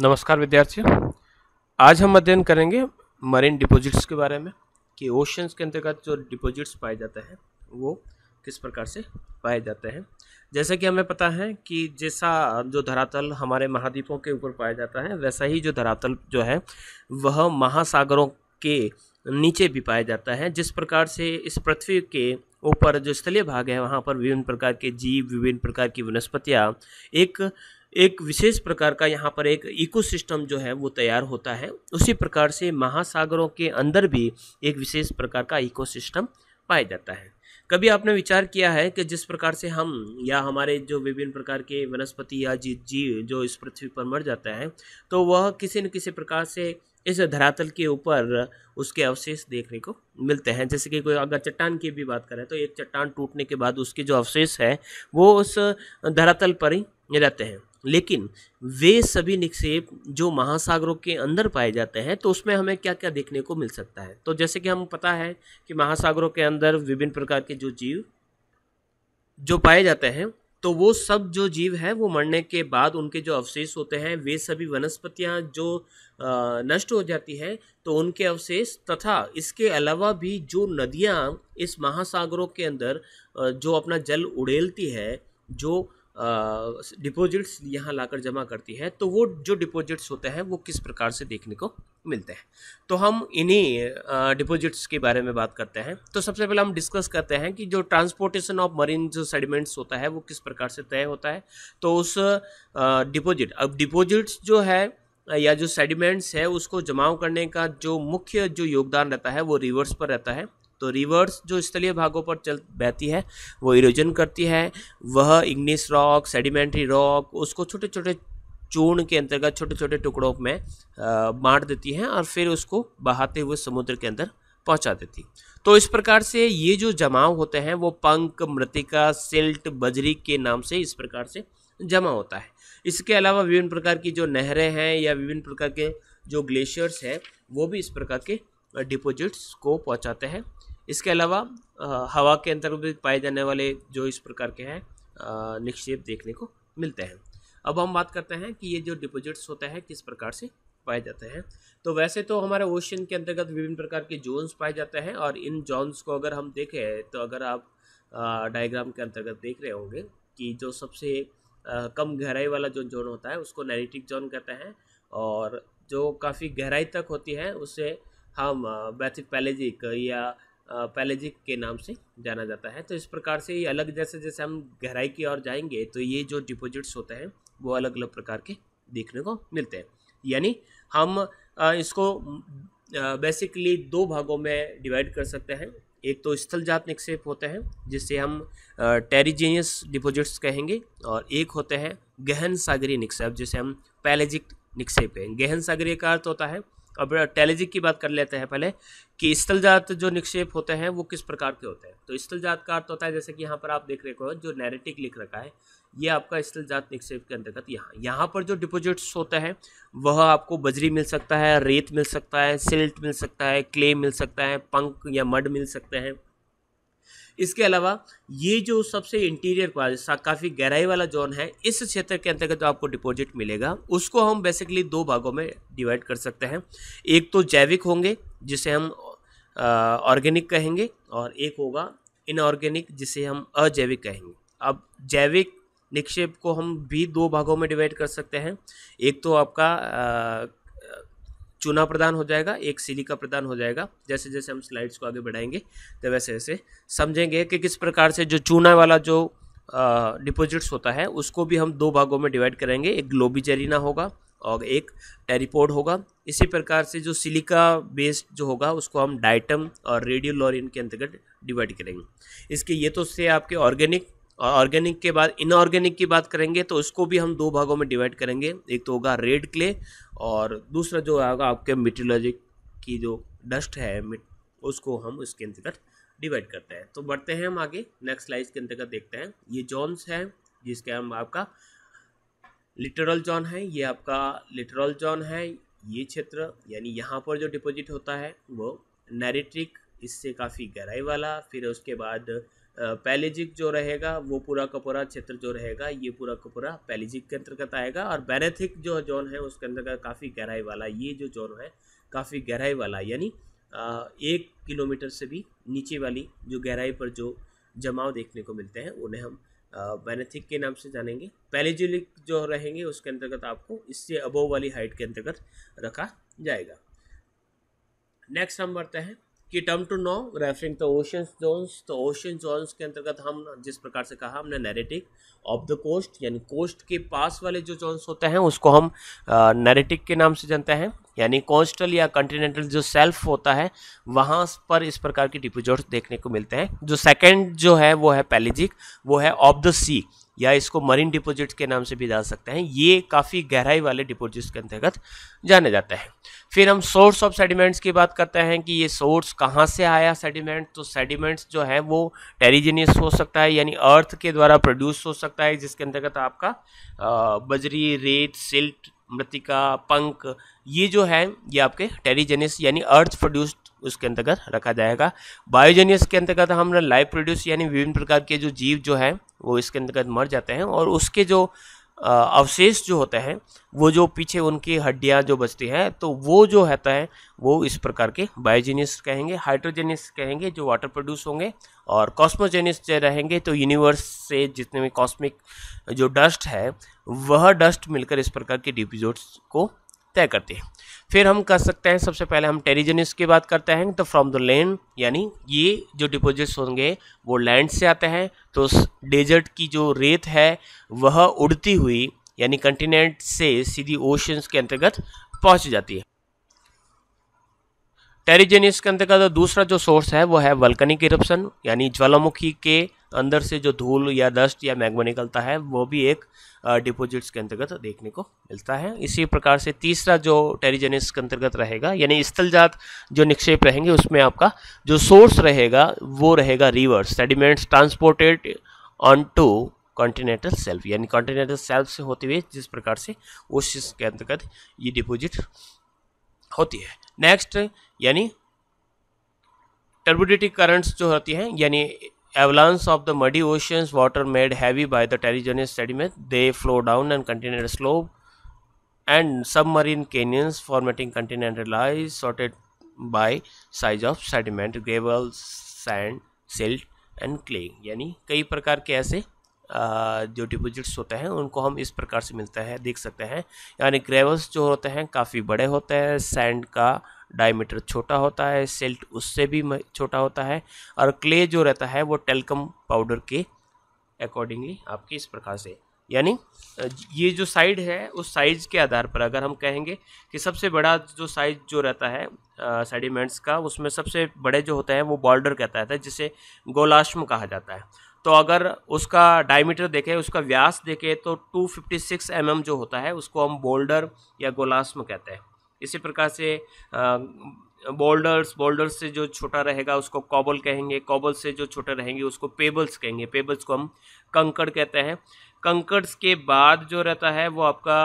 नमस्कार विद्यार्थियों आज हम अध्ययन करेंगे मरीन डिपॉजिट्स के बारे में कि ओशंस के अंतर्गत जो डिपॉजिट्स पाए जाते हैं वो किस प्रकार से पाए जाते हैं जैसे कि हमें पता है कि जैसा जो धरातल हमारे महाद्वीपों के ऊपर पाया जाता है वैसा ही जो धरातल जो है वह महासागरों के नीचे भी पाया जाता है जिस प्रकार से इस पृथ्वी के ऊपर जो स्थलीय भाग है वहाँ पर विभिन्न प्रकार के जीव विभिन्न प्रकार की वनस्पतियाँ एक एक विशेष प्रकार का यहाँ पर एक इकोसिस्टम जो है वो तैयार होता है उसी प्रकार से महासागरों के अंदर भी एक विशेष प्रकार का इकोसिस्टम पाया जाता है कभी आपने विचार किया है कि जिस प्रकार से हम या हमारे जो विभिन्न प्रकार के वनस्पति या जीव जीव जो इस पृथ्वी पर मर जाता है तो वह किसी न किसी प्रकार से इस धरातल के ऊपर उसके अवशेष देखने को मिलते हैं जैसे कि कोई अगर चट्टान की भी बात करें तो एक चट्टान टूटने के बाद उसके जो अवशेष है वो उस धरातल पर ही रहते हैं लेकिन वे सभी निक्षेप जो महासागरों के अंदर पाए जाते हैं तो उसमें हमें क्या क्या देखने को मिल सकता है तो जैसे कि हम पता है कि महासागरों के अंदर विभिन्न प्रकार के जो जीव जो पाए जाते हैं तो वो सब जो जीव है वो मरने के बाद उनके जो अवशेष होते हैं वे सभी वनस्पतियाँ जो नष्ट हो जाती हैं तो उनके अवशेष तथा इसके अलावा भी जो नदियाँ इस महासागरों के अंदर जो अपना जल उड़ेलती है जो डिपॉजिट्स यहाँ लाकर जमा करती है तो वो जो डिपॉजिट्स होते हैं वो किस प्रकार से देखने को मिलते हैं तो हम इन्हीं डिपॉजिट्स के बारे में बात करते हैं तो सबसे पहले हम डिस्कस करते हैं कि जो ट्रांसपोर्टेशन ऑफ मरीन जो सेडिमेंट्स होता है वो किस प्रकार से तय होता है तो उस डिपॉजिट अब डिपॉजिट्स जो है या जो सेडिमेंट्स है उसको जमाव करने का जो मुख्य जो योगदान रहता है वो रिवर्स पर रहता है तो रिवर्स जो स्थलीय भागों पर चल बहती है वो इरोजन करती है वह इग्निस रॉक सेडिमेंट्री रॉक उसको छोटे छोटे चूर्ण के अंतर्गत छोटे छोटे टुकड़ों में बांट देती हैं और फिर उसको बहाते हुए समुद्र के अंदर पहुंचा देती तो इस प्रकार से ये जो जमाव होते हैं वो पंख मृतिका सिल्ट बजरी के नाम से इस प्रकार से जमा होता है इसके अलावा विभिन्न प्रकार की जो नहरें हैं या विभिन्न प्रकार के जो ग्लेशियर्स हैं वो भी इस प्रकार के डिपोजिट्स को पहुंचाते हैं इसके अलावा हवा के अंतर्गत पाए जाने वाले जो इस प्रकार के हैं निक्षेप देखने को मिलते हैं अब हम बात करते हैं कि ये जो डिपॉजिट्स होते हैं किस प्रकार से पाए जाते हैं तो वैसे तो हमारे ओशन के अंतर्गत विभिन्न प्रकार के जोन्स पाए जाते हैं और इन जोन्स को अगर हम देखें तो अगर आप डायग्राम के अंतर्गत देख रहे होंगे कि जो सबसे कम गहराई वाला जो जोन होता है उसको नैरिटिक जोन कहते हैं और जो काफ़ी गहराई तक होती है उसे हम बैथिक पैलेजिक या पैलेजिक के नाम से जाना जाता है तो इस प्रकार से ये अलग जैसे जैसे हम गहराई की ओर जाएंगे तो ये जो डिपोजिट्स होते हैं वो अलग अलग प्रकार के देखने को मिलते हैं यानी हम इसको बेसिकली दो भागों में डिवाइड कर सकते हैं एक तो स्थल जात निक्षेप होते हैं जिसे हम टेरिजीनियस डिपोजिट्स कहेंगे और एक होते हैं गहन सागरीय निक्षेप जिसे हम पैलेजिक निक्षेप हैं गहन सागरीय का अर्थ होता है अब टेलीजिक की बात कर लेते हैं पहले कि स्थलजात जो निक्षेप होते हैं वो किस प्रकार के होते हैं तो स्थलजात का अर्थ होता है जैसे कि यहाँ पर आप देख रहे हो जो नैरेटिक लिख रखा है ये आपका स्थलजात निक्षेप के अंतर्गत यहाँ यहाँ पर जो डिपोजिट्स होते हैं वह आपको बजरी मिल सकता है रेत मिल सकता है सिल्ट मिल सकता है क्ले मिल सकता है पंख या मड मिल सकते हैं इसके अलावा ये जो सबसे इंटीरियर काफ़ी गहराई वाला जोन है इस क्षेत्र के अंतर्गत जो आपको डिपॉजिट मिलेगा उसको हम बेसिकली दो भागों में डिवाइड कर सकते हैं एक तो जैविक होंगे जिसे हम ऑर्गेनिक कहेंगे और एक होगा इनऑर्गेनिक जिसे हम अजैविक कहेंगे अब जैविक निक्षेप को हम भी दो भागों में डिवाइड कर सकते हैं एक तो आपका चूना प्रदान हो जाएगा एक सिलिका प्रदान हो जाएगा जैसे जैसे हम स्लाइड्स को आगे बढ़ाएंगे तो वैसे वैसे समझेंगे कि किस प्रकार से जो चूना वाला जो डिपॉजिट्स होता है उसको भी हम दो भागों में डिवाइड करेंगे एक ग्लोबी जेरिना होगा और एक टेरिपोड होगा इसी प्रकार से जो सिलिका बेस्ड जो होगा उसको हम डाइटम और रेडियोलोरिन के अंतर्गत डिवाइड करेंगे इसके ये तो से आपके ऑर्गेनिक और ऑर्गेनिक के बाद इनऑर्गेनिक की बात करेंगे तो उसको भी हम दो भागों में डिवाइड करेंगे एक तो होगा रेड क्ले और दूसरा जो आएगा आपके मिट्रोलॉजिक की जो डस्ट है उसको हम उसके अंतर्गत डिवाइड करते हैं तो बढ़ते हैं हम आगे नेक्स्ट स्लाइड के अंतर्गत देखते हैं ये जॉन्स है जिसके हम आपका लिटरल जॉन है ये आपका लिटरल जॉन है ये क्षेत्र यानी यहाँ पर जो डिपॉजिट होता है वो नैरेट्रिक इससे काफ़ी गहराई वाला फिर उसके बाद पैलेजिक जो रहेगा वो पूरा का पूरा क्षेत्र जो रहेगा ये पूरा का पूरा पैलेजिक के अंतर्गत आएगा और बैनेथिक जो जोन है उसके अंतर्गत काफ़ी गहराई वाला ये जो जोन है काफ़ी गहराई वाला यानी एक किलोमीटर से भी नीचे वाली जो गहराई पर जो जमाव देखने को मिलते हैं उन्हें हम बैनेथिक के नाम से जानेंगे पैलेजिलिक जो रहेंगे उसके अंतर्गत आपको इससे अबोव वाली हाइट के अंतर्गत रखा जाएगा नेक्स्ट हम बढ़ते हैं कि term to know referring the ocean zones तो ओशन जोन्स के अंतर्गत हम जिस प्रकार से कहा हमने नैरेटिक ऑफ द कोस्ट यानी कोस्ट के पास वाले जो जोन्स होते हैं उसको हम नैरेटिक के नाम से जानते हैं यानी कोस्टल या कंटिनेंटल जो सेल्फ होता है वहाँ पर इस प्रकार के डिपोजिट्स देखने को मिलते हैं जो सेकेंड जो है वो है पैलिजिक वो है ऑफ द सी या इसको मरीन डिपोजिट्स के नाम से भी जान सकते हैं ये काफ़ी गहराई वाले डिपोजिट्स के अंतर्गत जाने जाते हैं फिर हम सोर्स ऑफ सेडिमेंट्स की बात करते हैं कि ये सोर्स कहाँ से आया सेडिमेंट तो सेडिमेंट्स जो है वो टेरिजिनियस हो सकता है यानी अर्थ के द्वारा प्रोड्यूस हो सकता है जिसके अंतर्गत आपका बजरी रेत सिल्ट मृतिका पंख ये जो है ये आपके टेरिजेनियस यानी अर्थ प्रोड्यूस्ड उसके अंतर्गत रखा जाएगा बायोजेनियस के अंतर्गत हम लाइव प्रोड्यूस यानी विभिन्न प्रकार के जो जीव जो है वो इसके अंतर्गत मर जाते हैं और उसके जो अवशेष जो होते हैं वो जो पीछे उनकी हड्डियाँ जो बचती हैं तो वो जो रहता है वो इस प्रकार के बायोजेनिस कहेंगे हाइड्रोजेनिस कहेंगे जो वाटर प्रोड्यूस होंगे और कॉस्मोजेनिस जो रहेंगे तो यूनिवर्स से जितने भी कॉस्मिक जो डस्ट है वह डस्ट मिलकर इस प्रकार के डिपिजोड्स को तय करते हैं फिर हम कर सकते हैं सबसे पहले हम टेरीजनिस की बात करते हैं तो फ्रॉम द लैंड यानी ये जो डिपोजिट्स होंगे वो लैंड से आते हैं तो उस डेजर्ट की जो रेत है वह उड़ती हुई यानी कंटिनेंट से सीधी ओशंस के अंतर्गत पहुंच जाती है टेरीजनिस के अंतर्गत दूसरा जो सोर्स है वह है वल्कनिक इरप्शन यानी ज्वालामुखी के अंदर से जो धूल या डस्ट या मैग्मा निकलता है वो भी एक डिपोजिट्स के अंतर्गत देखने को मिलता है इसी प्रकार से तीसरा जो टेरिजेनिस के अंतर्गत रहेगा यानी स्थलजात जो निक्षेप रहेंगे उसमें आपका जो सोर्स रहेगा वो रहेगा rivers sediments transported on to continental shelf यानी कॉन्टिनेंटल सेल्फ से होते हुए जिस प्रकार से उस चीज़ के अंतर्गत ये डिपोजिट होती है नेक्स्ट यानी टर्बिडिटी करंट्स जो होती हैं यानी avalanche of the muddy ocean's water made heavy by the terrigenous sediment, they flow down and continental slope and submarine canyons formatting continental ice sorted by size of sediment, gravel, sand, silt and clay. यानी कई प्रकार के ऐसे जो deposits होते हैं उनको हम इस प्रकार से मिलता है देख सकते हैं यानी ग्रेवल्स जो होते हैं काफ़ी बड़े होते हैं सैंड का डायमीटर छोटा होता है सिल्ट उससे भी छोटा होता है और क्ले जो रहता है वो टेलकम पाउडर के अकॉर्डिंगली आपके इस प्रकार से यानी ये जो साइड है उस साइज़ के आधार पर अगर हम कहेंगे कि सबसे बड़ा जो साइज़ जो रहता है सेडिमेंट्स का उसमें सबसे बड़े जो होते हैं वो बॉर्डर कहता है जिसे गोलाश्म कहा जाता है तो अगर उसका डायमीटर देखें उसका व्यास देखें तो 256 फिफ्टी mm जो होता है उसको हम बोल्डर या गोलास्म कहते हैं इसी प्रकार से बोल्डर्स बोल्डर्स से जो छोटा रहेगा उसको कॉबल कहेंगे कॉबल से जो छोटे रहेंगे उसको पेबल्स कहेंगे पेबल्स को हम कंकड़ कहते हैं कंकड़स के बाद जो रहता है वो आपका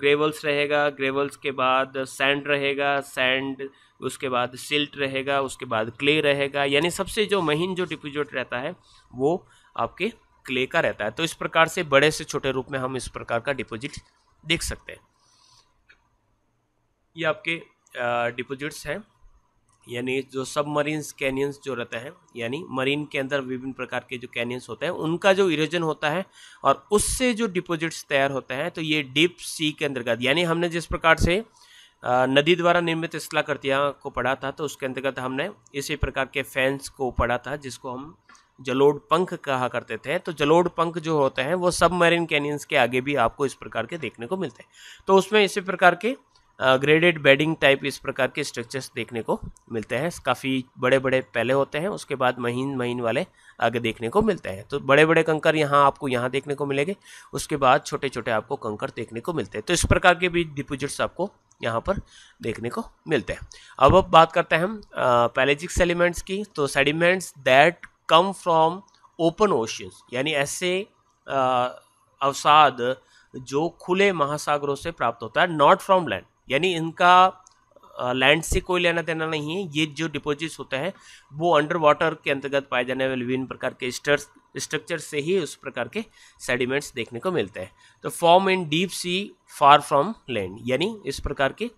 ग्रेवल्स रहेगा ग्रेवल्स के बाद सैंड रहेगा सैंड उसके बाद सिल्ट रहेगा उसके बाद क्ले रहेगा यानी सबसे जो महीन जो डिपोजिट रहता है वो आपके क्ले का रहता है तो इस प्रकार से बड़े से छोटे रूप में हम इस प्रकार का डिपोजिट देख सकते हैं ये आपके डिपोजिट्स हैं यानी जो सब मरीन कैनियंस जो रहते हैं यानी मरीन के अंदर विभिन्न प्रकार के जो कैनियंस होते हैं उनका जो इरोजन होता है और उससे जो डिपोजिट्स तैयार होते हैं तो ये डीप सी के अंतर्गत यानी हमने जिस प्रकार से नदी द्वारा निर्मित स्थलाकृतियाँ को पढ़ा था तो उसके अंतर्गत हमने इसी प्रकार के फैंस को पढ़ा था जिसको हम जलोड पंख कहा करते थे तो जलोड पंख जो होते हैं वो सब मरीन कैनियंस के आगे भी आपको इस प्रकार के देखने को मिलते हैं तो उसमें इसी प्रकार के ग्रेडेड बेडिंग टाइप इस प्रकार के स्ट्रक्चर्स देखने को मिलते हैं काफ़ी बड़े बड़े पहले होते हैं उसके बाद महीन महीन वाले आगे देखने को मिलते हैं तो बड़े बड़े कंकर यहाँ आपको यहाँ देखने को मिलेंगे उसके बाद छोटे छोटे आपको कंकर देखने को मिलते हैं तो इस प्रकार के भी डिपोजिट्स आपको यहाँ पर देखने को मिलते हैं अब अब बात करते हैं हम पैलेजिक्स एलिमेंट्स की तो sediments that come from open ओशियस यानी ऐसे अवसाद जो खुले महासागरों से प्राप्त होता है नॉट फ्रॉम लैंड यानी इनका लैंड से कोई लेना देना नहीं है ये जो डिपोजिट्स होते हैं वो अंडर वाटर के अंतर्गत पाए जाने वाले विभिन्न प्रकार के स्ट्रक्चर से ही उस प्रकार के सेडिमेंट्स देखने को मिलते हैं तो form in deep sea far from land यानी इस प्रकार के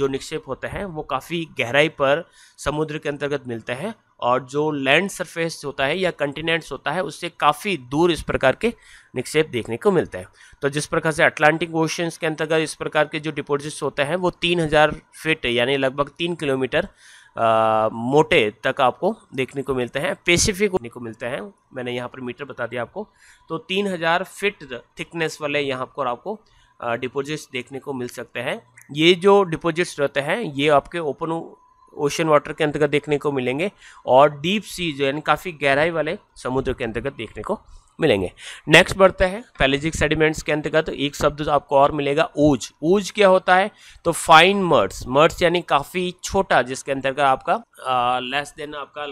जो निक्षेप होते हैं वो काफ़ी गहराई पर समुद्र के अंतर्गत मिलते हैं और जो लैंड सरफेस होता है या कंटिनेंट्स होता है उससे काफ़ी दूर इस प्रकार के निक्षेप देखने को मिलते हैं तो जिस प्रकार से अटलांटिक ओशन के अंतर्गत इस प्रकार के जो डिपोजिट्स होते हैं वो तीन हज़ार फिट यानी लगभग तीन किलोमीटर आ, मोटे तक आपको देखने को मिलते हैं पेसिफिक देखने को मिलते हैं मैंने यहाँ पर मीटर बता दिया आपको तो तीन हज़ार फिट थिकनेस वाले यहाँ पर आपको डिपोजिट्स देखने को मिल सकते हैं ये जो डिपोजिट्स रहते हैं ये आपके ओपन ओशन वाटर के अंतर्गत देखने को मिलेंगे और डीप सी जो यानी काफ़ी गहराई वाले समुद्र के अंतर्गत देखने को मिलेंगे नेक्स्ट बढ़ते हैं पैलेजिक सेडिमेंट्स के अंतर्गत तो एक शब्द आपको और मिलेगा ऊज ऊज क्या होता है तो फाइन मर्ड्स मर्ड्स यानी काफ़ी छोटा जिसके अंतर्गत आपका लेस देन आपका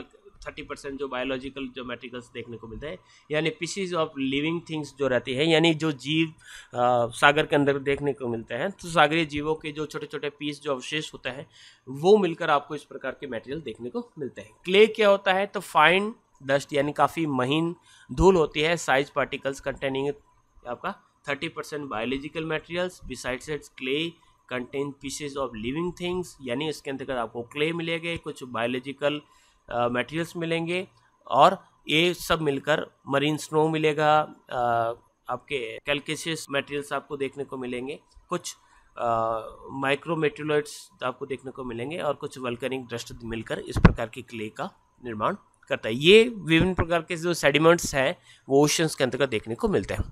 थर्टी परसेंट जो बायोलॉजिकल जो मेटेरियल्स देखने को मिलते हैं यानी पीसीज ऑफ लिविंग थिंग्स जो रहती है यानी जो जीव आ, सागर के अंदर देखने को मिलते हैं तो सागरीय जीवों के जो छोटे छोटे पीस जो अवशेष होते हैं वो मिलकर आपको इस प्रकार के मटेरियल देखने को मिलते हैं क्ले क्या होता है तो फाइन डस्ट यानी काफ़ी महीन धूल होती है साइज पार्टिकल्स कंटेनिंग आपका thirty percent biological materials besides its clay contain pieces of living things यानी इसके अंतर्गत आपको क्ले मिलेगा कुछ बायोलॉजिकल मटेरियल्स मिलेंगे और ये सब मिलकर मरीन स्नो मिलेगा आपके कैलकेशियस मटेरियल्स आपको देखने को मिलेंगे कुछ माइक्रो मेटेलोइड्स आपको देखने को मिलेंगे और कुछ वल्कनिक दृष्ट मिलकर इस प्रकार की क्ले का निर्माण करता है ये विभिन्न प्रकार के जो सेडिमेंट्स हैं वो ओशंस के अंतर्गत देखने को मिलते हैं